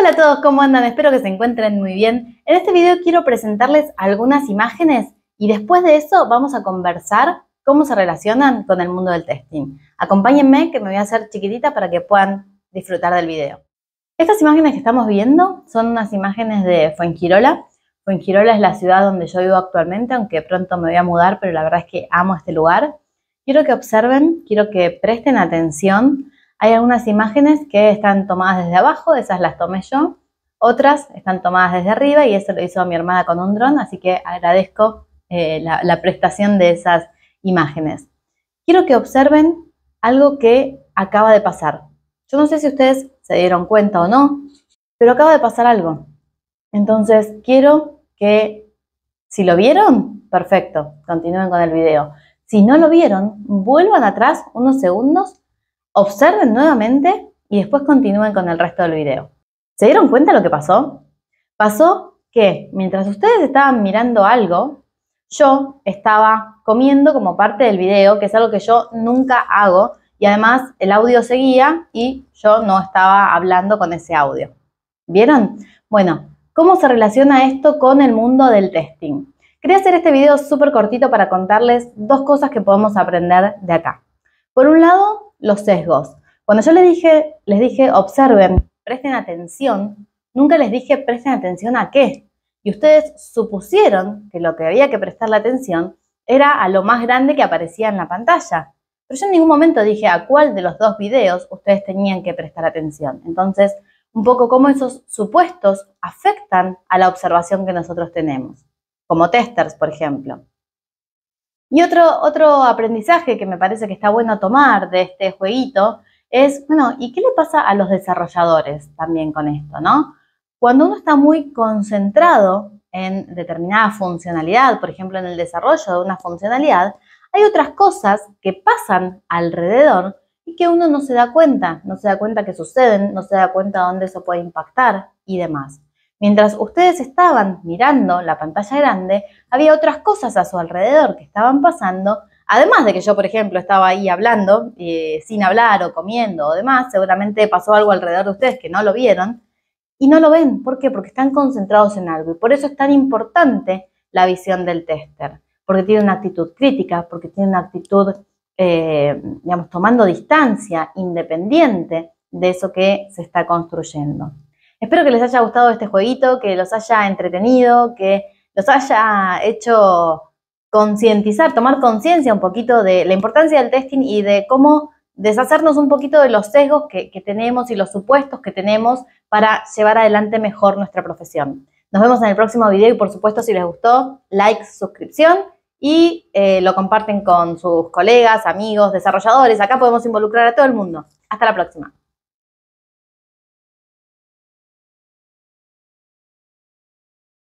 Hola a todos, ¿cómo andan? Espero que se encuentren muy bien. En este video quiero presentarles algunas imágenes y después de eso vamos a conversar cómo se relacionan con el mundo del testing. Acompáñenme que me voy a hacer chiquitita para que puedan disfrutar del video. Estas imágenes que estamos viendo son unas imágenes de Fuengirola. Fuengirola es la ciudad donde yo vivo actualmente, aunque pronto me voy a mudar, pero la verdad es que amo este lugar. Quiero que observen, quiero que presten atención hay algunas imágenes que están tomadas desde abajo, esas las tomé yo. Otras están tomadas desde arriba y eso lo hizo mi hermana con un dron, así que agradezco eh, la, la prestación de esas imágenes. Quiero que observen algo que acaba de pasar. Yo no sé si ustedes se dieron cuenta o no, pero acaba de pasar algo. Entonces, quiero que, si lo vieron, perfecto, continúen con el video. Si no lo vieron, vuelvan atrás unos segundos Observen nuevamente y después continúen con el resto del video. ¿Se dieron cuenta de lo que pasó? Pasó que mientras ustedes estaban mirando algo, yo estaba comiendo como parte del video, que es algo que yo nunca hago, y además el audio seguía y yo no estaba hablando con ese audio. ¿Vieron? Bueno, ¿cómo se relaciona esto con el mundo del testing? Quería hacer este video súper cortito para contarles dos cosas que podemos aprender de acá. Por un lado, los sesgos. Cuando yo les dije, les dije, observen, presten atención, nunca les dije, presten atención a qué. Y ustedes supusieron que lo que había que prestar la atención era a lo más grande que aparecía en la pantalla. Pero yo en ningún momento dije a cuál de los dos videos ustedes tenían que prestar atención. Entonces, un poco cómo esos supuestos afectan a la observación que nosotros tenemos, como testers, por ejemplo. Y otro, otro aprendizaje que me parece que está bueno tomar de este jueguito es, bueno, ¿y qué le pasa a los desarrolladores también con esto, no? Cuando uno está muy concentrado en determinada funcionalidad, por ejemplo, en el desarrollo de una funcionalidad, hay otras cosas que pasan alrededor y que uno no se da cuenta, no se da cuenta que suceden, no se da cuenta dónde eso puede impactar y demás. Mientras ustedes estaban mirando la pantalla grande, había otras cosas a su alrededor que estaban pasando. Además de que yo, por ejemplo, estaba ahí hablando, eh, sin hablar o comiendo o demás, seguramente pasó algo alrededor de ustedes que no lo vieron y no lo ven. ¿Por qué? Porque están concentrados en algo. Y por eso es tan importante la visión del tester, porque tiene una actitud crítica, porque tiene una actitud, eh, digamos, tomando distancia, independiente de eso que se está construyendo. Espero que les haya gustado este jueguito, que los haya entretenido, que los haya hecho concientizar, tomar conciencia un poquito de la importancia del testing y de cómo deshacernos un poquito de los sesgos que, tenemos y los supuestos que tenemos para llevar adelante mejor nuestra profesión. Nos vemos en el próximo video y por supuesto si les gustó, like, suscripción y eh, lo comparten con sus colegas, amigos, desarrolladores. Acá podemos involucrar a todo el mundo. Hasta la próxima.